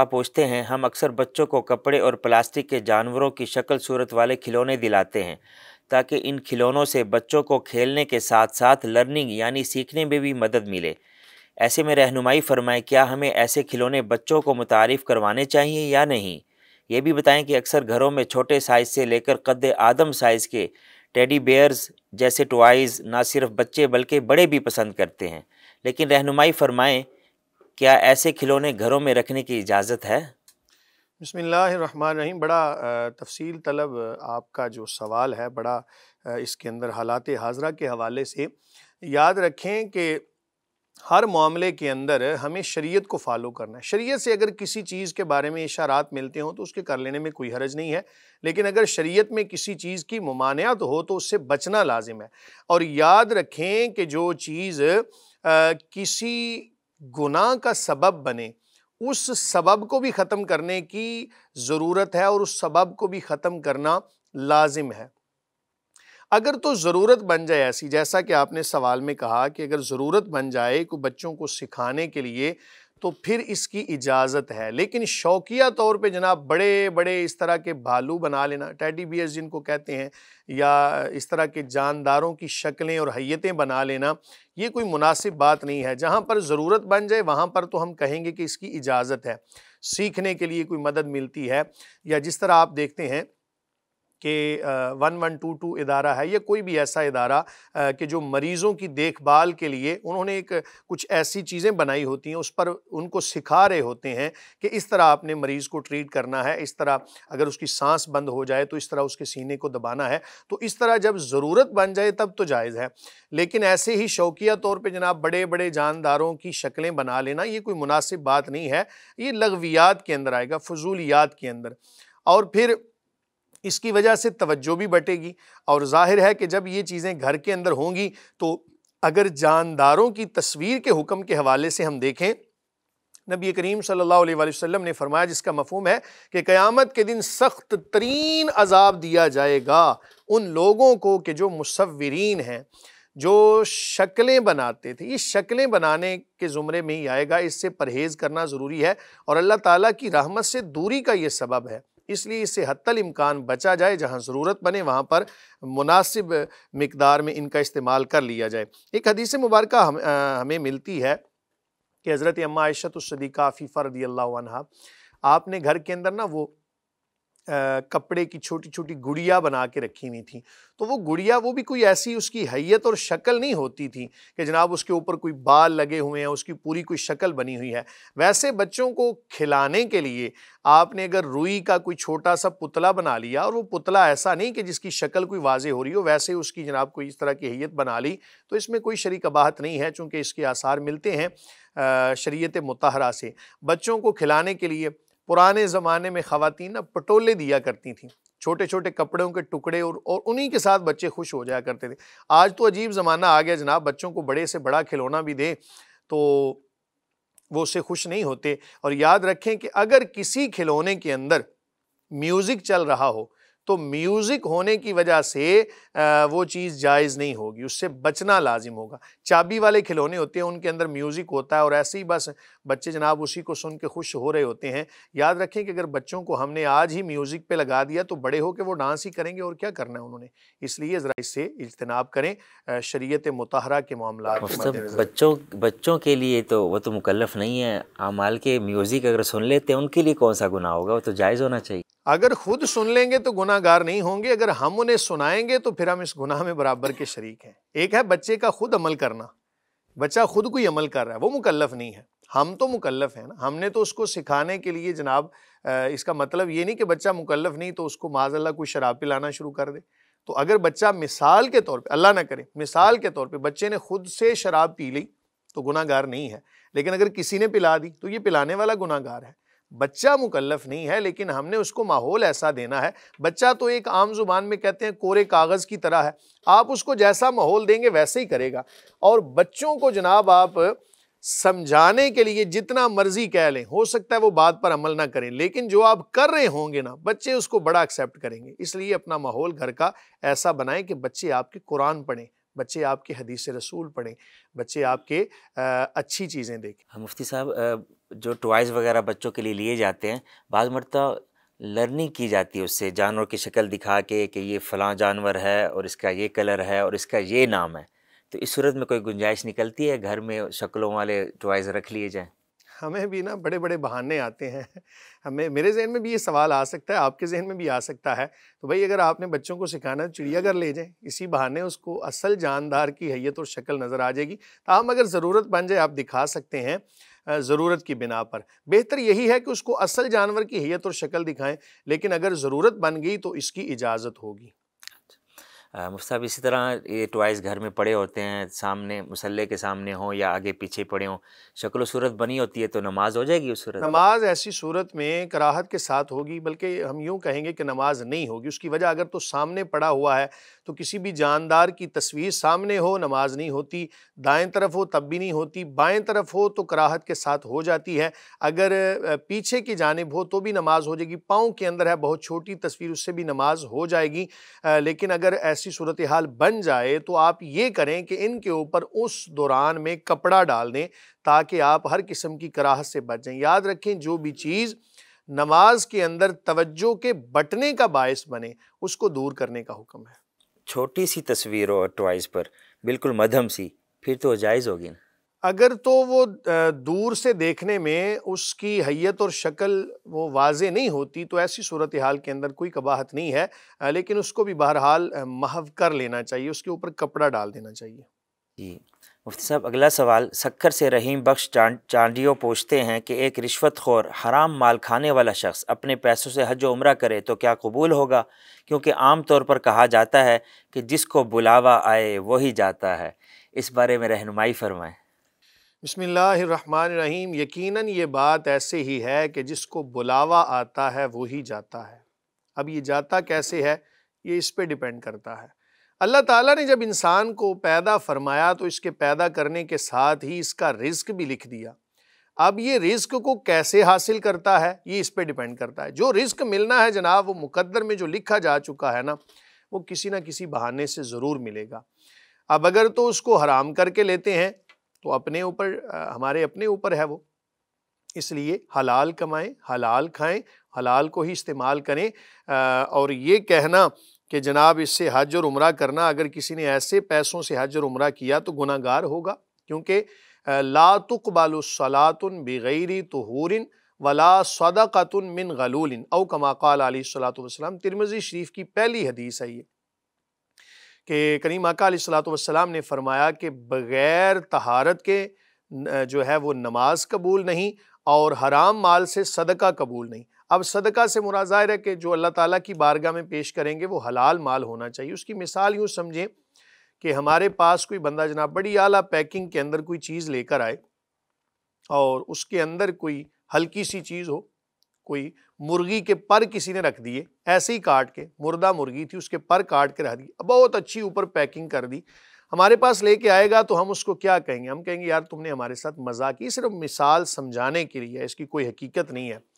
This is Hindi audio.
आप पूछते हैं हम अक्सर बच्चों को कपड़े और प्लास्टिक के जानवरों की शक्ल सूरत वाले खिलौने दिलाते हैं ताकि इन खिलौनों से बच्चों को खेलने के साथ साथ लर्निंग यानी सीखने में भी मदद मिले ऐसे में रहनुमाई फरमाएं क्या हमें ऐसे खिलौने बच्चों को मुतारफ़ करवाने चाहिए या नहीं ये भी बताएं कि अक्सर घरों में छोटे साइज़ से लेकर कद आदम साइज़ के टेडी बेयर्स जैसे टॉयज़ ना सिर्फ बच्चे बल्कि बड़े भी पसंद करते हैं लेकिन रहनुमाई फरमाएँ क्या ऐसे खिलौने घरों में रखने की इजाज़त है रही बड़ा तफसील तलब आपका जो सवाल है बड़ा इसके अंदर हालात हाजरा के हवाले से याद रखें कि हर मामले के अंदर हमें शरीयत को फॉलो करना है शरीयत से अगर किसी चीज़ के बारे में इशारात मिलते हों तो उसके कर लेने में कोई हरज नहीं है लेकिन अगर शरीयत में किसी चीज़ की ममानियात हो तो उससे बचना लाजिम है और याद रखें कि जो चीज़ आ, किसी गुनाह का सबब बने उस सबब को भी ख़त्म करने की ज़रूरत है और उस सबब को भी ख़त्म करना लाजिम है अगर तो ज़रूरत बन जाए ऐसी जैसा कि आपने सवाल में कहा कि अगर ज़रूरत बन जाए को बच्चों को सिखाने के लिए तो फिर इसकी इजाज़त है लेकिन शौकिया तौर पे जनाब बड़े बड़े इस तरह के भालू बना लेना टैडी बियर्स जिनको कहते हैं या इस तरह के जानदारों की शक्लें और हैतें बना लेना ये कोई मुनासिब बात नहीं है जहाँ पर ज़रूरत बन जाए वहाँ पर तो हम कहेंगे कि इसकी इजाज़त है सीखने के लिए कोई मदद मिलती है या जिस तरह आप देखते हैं कि वन वन टू टू इदारा है या कोई भी ऐसा इदारा कि जो मरीज़ों की देखभाल के लिए उन्होंने एक कुछ ऐसी चीज़ें बनाई होती हैं उस पर उनको सिखा रहे होते हैं कि इस तरह आपने मरीज़ को ट्रीट करना है इस तरह अगर उसकी सांस बंद हो जाए तो इस तरह उसके सीने को दबाना है तो इस तरह जब ज़रूरत बन जाए तब तो जायज़ है लेकिन ऐसे ही शौकिया तौर पर जनाब बड़े बड़े जानदारों की शक्लें बना लेना ये कोई मुनासिब बात नहीं है ये लगवियात के अंदर आएगा फजूलियात के अंदर और फिर इसकी वजह से तवज्जो भी बटेगी और जाहिर है कि जब ये चीज़ें घर के अंदर होंगी तो अगर जानदारों की तस्वीर के हुक्म के हवाले से हम देखें नबी करीम सल्लल्लाहु अलैहि वसल्लम ने फरमाया जिसका मफहम है कि क़यामत के दिन सख्त तरीन अजाब दिया जाएगा उन लोगों को कि जो मुसवरीन हैं जो शक्लें बनाते थे ये शक्लें बनाने के ज़ुमरे में ही आएगा इससे परहेज़ करना ज़रूरी है और अल्लाह ताला की रहमत से दूरी का ये सबब है इसलिए इससे हत्तल इम्कान बचा जाए जहाँ ज़रूरत बने वहाँ पर मुनासिब मकदार में इनका इस्तेमाल कर लिया जाए एक हदीस मुबारक हम, हमें मिलती है कि हज़रत अम्मा आयशत तो सदीक़ा फ़ीफ़ा रदी अल्लाह आपने घर के अंदर ना वो कपड़े की छोटी छोटी गुड़िया बना के रखी हुई थी तो वो गुड़िया वो भी कोई ऐसी उसकी हैत और शक्ल नहीं होती थी कि जनाब उसके ऊपर कोई बाल लगे हुए हैं उसकी पूरी कोई शक्ल बनी हुई है वैसे बच्चों को खिलाने के लिए आपने अगर रुई का कोई छोटा सा पुतला बना लिया और वो पुतला ऐसा नहीं कि जिसकी शक्ल कोई वाजे हो रही हो वैसे उसकी जनाब कोई इस तरह की हैत बना ली तो इसमें कोई शरीक बाहत नहीं है चूँकि इसके आसार मिलते हैं शरीत मतहरा से बच्चों को खिलाने के लिए पुराने ज़माने में ख़वातीन ना पटोले दिया करती थी छोटे छोटे कपड़ों के टुकड़े और और उन्हीं के साथ बच्चे खुश हो जाया करते थे आज तो अजीब ज़माना आ गया जनाब बच्चों को बड़े से बड़ा खिलौना भी दें तो वो उससे खुश नहीं होते और याद रखें कि अगर किसी खिलौने के अंदर म्यूज़िक चल रहा हो तो म्यूज़िक होने की वजह से वो चीज़ जायज़ नहीं होगी उससे बचना लाजिम होगा चाबी वाले खिलौने होते हैं उनके अंदर म्यूज़िक होता है और ऐसे ही बस बच्चे जनाब उसी को सुन के खुश हो रहे होते हैं याद रखें कि अगर बच्चों को हमने आज ही म्यूज़िक पे लगा दिया तो बड़े होकर वो डांस ही करेंगे और क्या करना है उन्होंने इसलिए ज़रा इससे इजतनाब करें शरीय मतहरा के मामला बच्चों बच्चों के लिए तो वह तो मुकलफ नहीं है अमाल के म्यूज़िक अगर सुन लेते हैं उनके लिए कौन सा गुना होगा वो तो जायज़ होना चाहिए अगर खुद सुन लेंगे तो गुनागार नहीं होंगे अगर हम उन्हें सुनाएंगे तो फिर हम इस गुनाह में बराबर के शरीक हैं एक है बच्चे का खुद अमल करना बच्चा खुद को ही अमल कर रहा है वो मुकलफ नहीं है हम तो मुकल्लफ हैं ना हमने तो उसको सिखाने के लिए जनाब इसका मतलब ये नहीं कि बच्चा मुकल्लफ नहीं तो उसको माजल्ला कोई शराब पिलाना शुरू कर दे तो अगर बच्चा मिसाल के तौर पर अल्लाह ना करे मिसाल के तौर पर बच्चे ने खुद से शराब पी ली तो गुनागार नहीं है लेकिन अगर किसी ने पिला दी तो ये पिलाने वाला गुनागार है बच्चा मुकल्लफ नहीं है लेकिन हमने उसको माहौल ऐसा देना है बच्चा तो एक आम जुबान में कहते हैं कोरे कागज़ की तरह है आप उसको जैसा माहौल देंगे वैसे ही करेगा और बच्चों को जनाब आप समझाने के लिए जितना मर्जी कह लें हो सकता है वो बात पर अमल ना करें लेकिन जो आप कर रहे होंगे ना बच्चे उसको बड़ा एक्सेप्ट करेंगे इसलिए अपना माहौल घर का ऐसा बनाएं कि बच्चे आपके कुरान पढ़ें बच्चे आपके हदीस रसूल पढ़ें बच्चे आपके आ, अच्छी चीज़ें देखें हाँ, मुफ्ती साहब जो टॉयज़ वगैरह बच्चों के लिए लिए जाते हैं बाज़ मरतब लर्निंग की जाती है उससे जानवर की शक्ल दिखा के कि ये फ़लाँ जानवर है और इसका ये कलर है और इसका ये नाम है तो इस सूरत में कोई गुंजाइश निकलती है घर में शक्लों वाले टॉयज़ रख लिए जाएँ हमें भी ना बड़े बड़े बहाने आते हैं हमें मेरे जहन में भी ये सवाल आ सकता है आपके जहन में भी आ सकता है तो भाई अगर आपने बच्चों को सिखाना चिड़ियाघर ले जाएं इसी बहाने उसको असल जानदार की हैयत और शक्ल नज़र आ जाएगी ताहम तो अगर ज़रूरत बन जाए आप दिखा सकते हैं ज़रूरत की बिना पर बेहतर यही है कि उसको असल जानवर की हैयत और शक्ल दिखाएं लेकिन अगर ज़रूरत बन गई तो इसकी इजाज़त होगी मुफ्त इसी तरह ये टॉयस घर में पड़े होते हैं सामने मसल्ले के सामने हों या आगे पीछे पड़े हों शक्ल सूरत बनी होती है तो नमाज हो जाएगी उस सूरत नमाज ऐसी सूरत में कराहत के साथ होगी बल्कि हम यूँ कहेंगे कि नमाज नहीं होगी उसकी वजह अगर तो सामने पड़ा हुआ है तो किसी भी जानदार की तस्वीर सामने हो नमाज नहीं होती दाएँ तरफ हो तब भी नहीं होती बाएँ तरफ हो तो कराहत के साथ हो जाती है अगर पीछे की जानब हो तो भी नमाज हो जाएगी पाँव के अंदर है बहुत छोटी तस्वीर उससे भी नमाज हो जाएगी लेकिन अगर ऐसे ऐसी सूरत हाल बन जाए तो आप ये करें कि इनके ऊपर उस दौरान में कपड़ा डाल दें ताकि आप हर किस्म की कराहत से बच जाएं याद रखें जो भी चीज़ नमाज के अंदर तवज्जो के बटने का बायस बने उसको दूर करने का हुक्म है छोटी सी तस्वीर और टॉयज़ पर बिल्कुल मधम सी फिर तो जायज़ होगी ना अगर तो वो दूर से देखने में उसकी हैयत और शक्ल वो वाज नहीं होती तो ऐसी सूरत हाल के अंदर कोई कबाहत नहीं है लेकिन उसको भी बहरहाल महव कर लेना चाहिए उसके ऊपर कपड़ा डाल देना चाहिए जी मुफ्ती साहब अगला सवाल सक्कर से रहीम बख्श चांडियों पूछते हैं कि एक रिश्वत खोर हराम माल खाने वाला शख्स अपने पैसों से हज उम्र करे तो क्या कबूल होगा क्योंकि आम तौर पर कहा जाता है कि जिसको बुलावा आए वही जाता है इस बारे में रहनुमाई फरमाएँ बसमीम यकीनन ये बात ऐसे ही है कि जिसको बुलावा आता है वो ही जाता है अब ये जाता कैसे है ये इस पे डिपेंड करता है अल्लाह ताला ने जब इंसान को पैदा फरमाया तो इसके पैदा करने के साथ ही इसका रिस्क भी लिख दिया अब ये रिस्क को कैसे हासिल करता है ये इस पे डिपेंड करता है जो रिस्क मिलना है जनाब वो मुकद्दर में जो लिखा जा चुका है ना वो किसी ना किसी बहाने से ज़रूर मिलेगा अब अगर तो उसको हराम करके लेते हैं तो अपने ऊपर हमारे अपने ऊपर है वो इसलिए हलाल कमाएं हलाल खाएं हलाल को ही इस्तेमाल करें और ये कहना कि जनाब इससे हज और उम्र करना अगर किसी ने ऐसे पैसों से हज और उम्र किया तो गुनागार होगा क्योंकि लातुकबालसलातन बगैरी तहूरिन वला सदाकतन मिन गलूलिन ओ कमाकाल सलात वसलाम तिरमजी शरीफ की पहली हदीस है ये कि करीम आका ने फरमाया कि बग़ैर तहारत के जो है वो नमाज कबूल नहीं और हराम माल से सदका कबूल नहीं अब सदका से मुरा है कि जो अल्लाह ताला की बारगाह में पेश करेंगे वो हलाल माल होना चाहिए उसकी मिसाल यूँ समझें कि हमारे पास कोई बंदा जनाब बड़ी आला पैकिंग के अंदर कोई चीज़ लेकर आए और उसके अंदर कोई हल्की सी चीज़ हो कोई मुर्गी के पर किसी ने रख दिए ऐसे ही काट के मुर्दा मुर्गी थी उसके पर काट के रख दी बहुत अच्छी ऊपर पैकिंग कर दी हमारे पास लेके आएगा तो हम उसको क्या कहेंगे हम कहेंगे यार तुमने हमारे साथ मजाक की सिर्फ मिसाल समझाने के लिए इसकी कोई हकीकत नहीं है